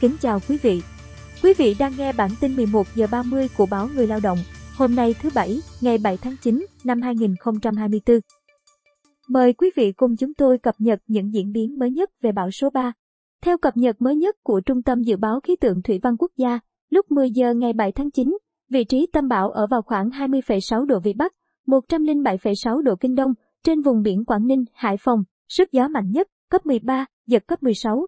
Kính chào quý vị. Quý vị đang nghe bản tin 11 giờ 30 của báo Người Lao động, hôm nay thứ Bảy, ngày 7 tháng 9 năm 2024. Mời quý vị cùng chúng tôi cập nhật những diễn biến mới nhất về bão số 3. Theo cập nhật mới nhất của Trung tâm Dự báo Khí tượng Thủy văn Quốc gia, Lúc 10 giờ ngày 7 tháng 9, vị trí tâm bão ở vào khoảng 20,6 độ Vĩ Bắc, 107,6 độ Kinh Đông, trên vùng biển Quảng Ninh, Hải Phòng, sức gió mạnh nhất, cấp 13, giật cấp 16.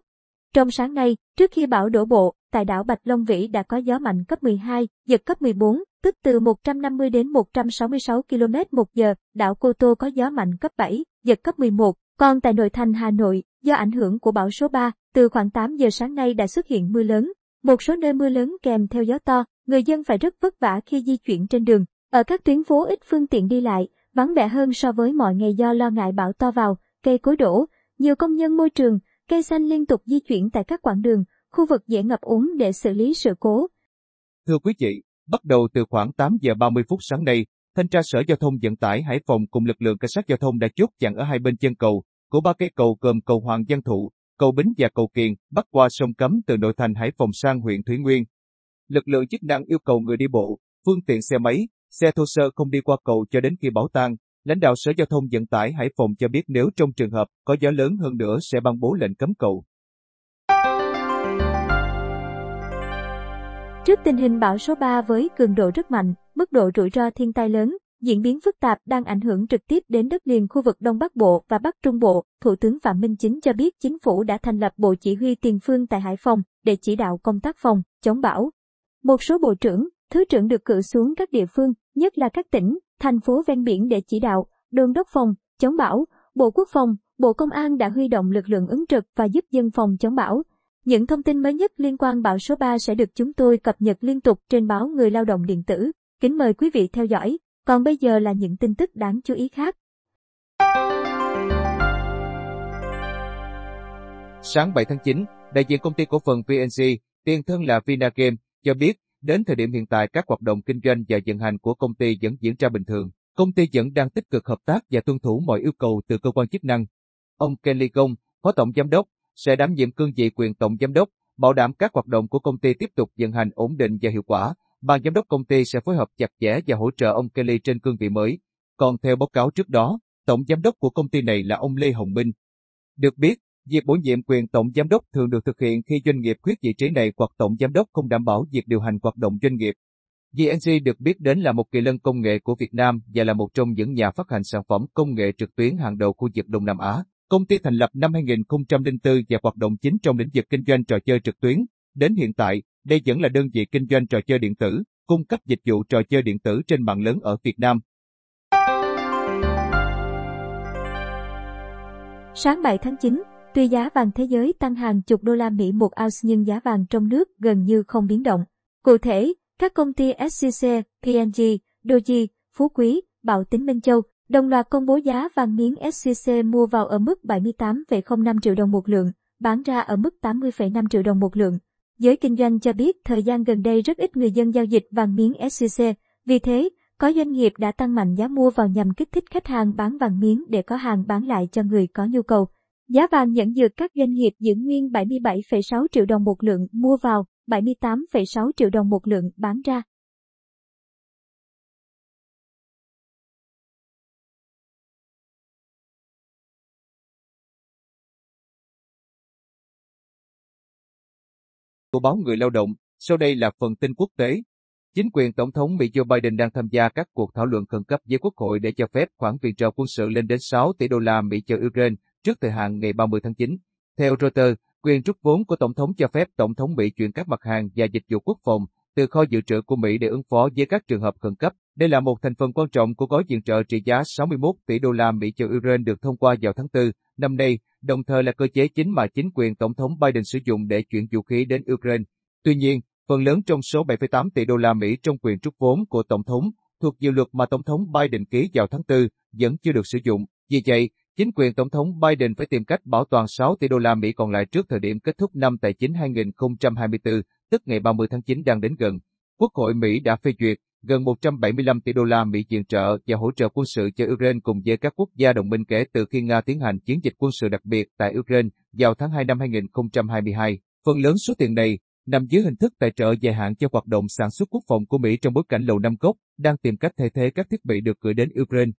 Trong sáng nay, trước khi bão đổ bộ, tại đảo Bạch Long Vĩ đã có gió mạnh cấp 12, giật cấp 14, tức từ 150 đến 166 km một giờ, đảo Cô Tô có gió mạnh cấp 7, giật cấp 11. Còn tại nội thành Hà Nội, do ảnh hưởng của bão số 3, từ khoảng 8 giờ sáng nay đã xuất hiện mưa lớn, một số nơi mưa lớn kèm theo gió to, người dân phải rất vất vả khi di chuyển trên đường. Ở các tuyến phố ít phương tiện đi lại, vắng vẻ hơn so với mọi ngày do lo ngại bão to vào, cây cối đổ, nhiều công nhân môi trường, cây xanh liên tục di chuyển tại các quãng đường, khu vực dễ ngập úng để xử lý sự cố. Thưa quý vị, bắt đầu từ khoảng 8 giờ 30 phút sáng nay, thanh tra Sở Giao thông Vận tải Hải Phòng cùng lực lượng cảnh sát giao thông đã chốt chặn ở hai bên chân cầu của ba cây cầu gồm cầu Hoàng Văn Thụ, cầu Bính và cầu Kiền, bắt qua sông Cấm từ nội thành Hải Phòng sang huyện Thủy Nguyên. Lực lượng chức năng yêu cầu người đi bộ, phương tiện xe máy, xe thô sơ không đi qua cầu cho đến khi bão tan. Lãnh đạo Sở Giao thông Vận tải Hải Phòng cho biết nếu trong trường hợp có gió lớn hơn nữa sẽ ban bố lệnh cấm cầu. Trước tình hình bão số 3 với cường độ rất mạnh, mức độ rủi ro thiên tai lớn, diễn biến phức tạp đang ảnh hưởng trực tiếp đến đất liền khu vực Đông Bắc Bộ và Bắc Trung Bộ, Thủ tướng Phạm Minh Chính cho biết chính phủ đã thành lập Bộ Chỉ huy Tiền phương tại Hải Phòng để chỉ đạo công tác phòng, chống bão. Một số bộ trưởng, thứ trưởng được cử xuống các địa phương, nhất là các tỉnh, thành phố ven biển để chỉ đạo, đôn đốc phòng, chống bão, Bộ Quốc phòng, Bộ Công an đã huy động lực lượng ứng trực và giúp dân phòng chống bão. Những thông tin mới nhất liên quan bão số 3 sẽ được chúng tôi cập nhật liên tục trên báo Người Lao động Điện tử. Kính mời quý vị theo dõi. Còn bây giờ là những tin tức đáng chú ý khác. Sáng 7 tháng 9, đại diện công ty cổ phần VNC, tiền thân là Vinagame, cho biết đến thời điểm hiện tại các hoạt động kinh doanh và vận hành của công ty vẫn diễn ra bình thường. Công ty vẫn đang tích cực hợp tác và tuân thủ mọi yêu cầu từ cơ quan chức năng. Ông Kelly Gong, Phó Tổng Giám đốc, sẽ đảm nhiệm cương vị quyền Tổng Giám đốc, bảo đảm các hoạt động của công ty tiếp tục vận hành ổn định và hiệu quả, ban giám đốc công ty sẽ phối hợp chặt chẽ và hỗ trợ ông Kelly trên cương vị mới. Còn theo báo cáo trước đó, tổng giám đốc của công ty này là ông Lê Hồng Minh. Được biết, việc bổ nhiệm quyền tổng giám đốc thường được thực hiện khi doanh nghiệp khuyết vị trí này hoặc tổng giám đốc không đảm bảo việc điều hành hoạt động doanh nghiệp. GNG được biết đến là một kỳ lân công nghệ của Việt Nam và là một trong những nhà phát hành sản phẩm công nghệ trực tuyến hàng đầu khu vực Đông Nam Á. Công ty thành lập năm 2004 và hoạt động chính trong lĩnh vực kinh doanh trò chơi trực tuyến, Đến hiện tại, đây vẫn là đơn vị kinh doanh trò chơi điện tử, cung cấp dịch vụ trò chơi điện tử trên mạng lớn ở Việt Nam. Sáng 7 tháng 9, tuy giá vàng thế giới tăng hàng chục đô la Mỹ một ounce nhưng giá vàng trong nước gần như không biến động. Cụ thể, các công ty SCC, PNG, Doji, Phú Quý, Bảo Tín Minh Châu đồng loạt công bố giá vàng miếng SCC mua vào ở mức 78,05 triệu đồng một lượng, bán ra ở mức 80,5 triệu đồng một lượng. Giới kinh doanh cho biết thời gian gần đây rất ít người dân giao dịch vàng miếng SJC, vì thế, có doanh nghiệp đã tăng mạnh giá mua vào nhằm kích thích khách hàng bán vàng miếng để có hàng bán lại cho người có nhu cầu. Giá vàng nhận được các doanh nghiệp giữ nguyên 77,6 triệu đồng một lượng mua vào, 78,6 triệu đồng một lượng bán ra. của báo Người Lao động, sau đây là phần tin quốc tế. Chính quyền Tổng thống Mỹ Joe Biden đang tham gia các cuộc thảo luận khẩn cấp với Quốc hội để cho phép khoản viện trợ quân sự lên đến 6 tỷ đô la Mỹ cho Ukraine trước thời hạn ngày 30 tháng 9. Theo Reuters, quyền rút vốn của Tổng thống cho phép Tổng thống Mỹ chuyển các mặt hàng và dịch vụ quốc phòng từ kho dự trữ của Mỹ để ứng phó với các trường hợp khẩn cấp. Đây là một thành phần quan trọng của gói viện trợ trị giá 61 tỷ đô la Mỹ cho Ukraine được thông qua vào tháng 4 năm nay đồng thời là cơ chế chính mà chính quyền Tổng thống Biden sử dụng để chuyển vũ khí đến Ukraine. Tuy nhiên, phần lớn trong số 7,8 tỷ đô la Mỹ trong quyền trút vốn của Tổng thống thuộc dự luật mà Tổng thống Biden ký vào tháng 4 vẫn chưa được sử dụng. Vì vậy, chính quyền Tổng thống Biden phải tìm cách bảo toàn 6 tỷ đô la Mỹ còn lại trước thời điểm kết thúc năm tài chính 2024, tức ngày 30 tháng 9 đang đến gần. Quốc hội Mỹ đã phê duyệt gần 175 tỷ đô la Mỹ viện trợ và hỗ trợ quân sự cho Ukraine cùng với các quốc gia đồng minh kể từ khi Nga tiến hành chiến dịch quân sự đặc biệt tại Ukraine vào tháng 2 năm 2022. Phần lớn số tiền này nằm dưới hình thức tài trợ dài hạn cho hoạt động sản xuất quốc phòng của Mỹ trong bối cảnh Lầu Năm Cốc đang tìm cách thay thế các thiết bị được gửi đến Ukraine.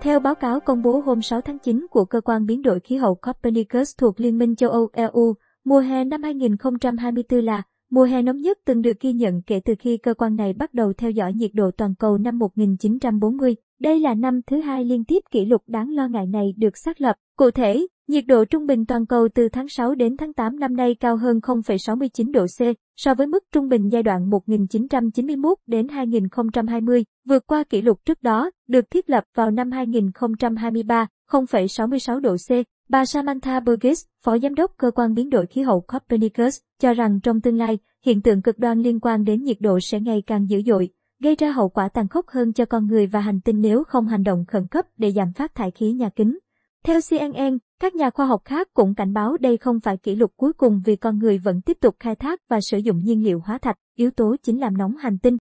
Theo báo cáo công bố hôm 6 tháng 9 của cơ quan biến đổi khí hậu Copernicus thuộc Liên minh châu Âu EU, Mùa hè năm 2024 là mùa hè nóng nhất từng được ghi nhận kể từ khi cơ quan này bắt đầu theo dõi nhiệt độ toàn cầu năm 1940. Đây là năm thứ hai liên tiếp kỷ lục đáng lo ngại này được xác lập. Cụ thể, nhiệt độ trung bình toàn cầu từ tháng 6 đến tháng 8 năm nay cao hơn 0,69 độ C so với mức trung bình giai đoạn 1991 đến 2020, vượt qua kỷ lục trước đó, được thiết lập vào năm 2023, 0,66 độ C. Bà Samantha Burgess, Phó Giám đốc Cơ quan Biến đổi Khí hậu Copernicus, cho rằng trong tương lai, hiện tượng cực đoan liên quan đến nhiệt độ sẽ ngày càng dữ dội, gây ra hậu quả tàn khốc hơn cho con người và hành tinh nếu không hành động khẩn cấp để giảm phát thải khí nhà kính. Theo CNN, các nhà khoa học khác cũng cảnh báo đây không phải kỷ lục cuối cùng vì con người vẫn tiếp tục khai thác và sử dụng nhiên liệu hóa thạch, yếu tố chính làm nóng hành tinh.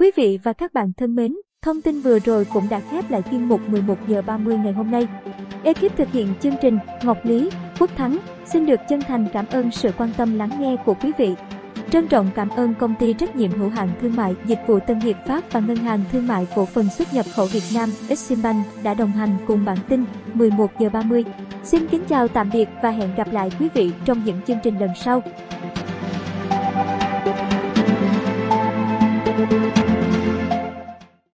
Quý vị và các bạn thân mến, thông tin vừa rồi cũng đã khép lại chuyên mục 11 giờ 30 ngày hôm nay. Ekip thực hiện chương trình Ngọc Lý, Quốc Thắng xin được chân thành cảm ơn sự quan tâm lắng nghe của quý vị. Trân trọng cảm ơn công ty trách nhiệm hữu hạn thương mại dịch vụ Tân Hiệp Pháp và Ngân hàng Thương mại cổ phần xuất nhập khẩu Việt Nam Eximbank đã đồng hành cùng bản tin 11 giờ 30. Xin kính chào tạm biệt và hẹn gặp lại quý vị trong những chương trình lần sau.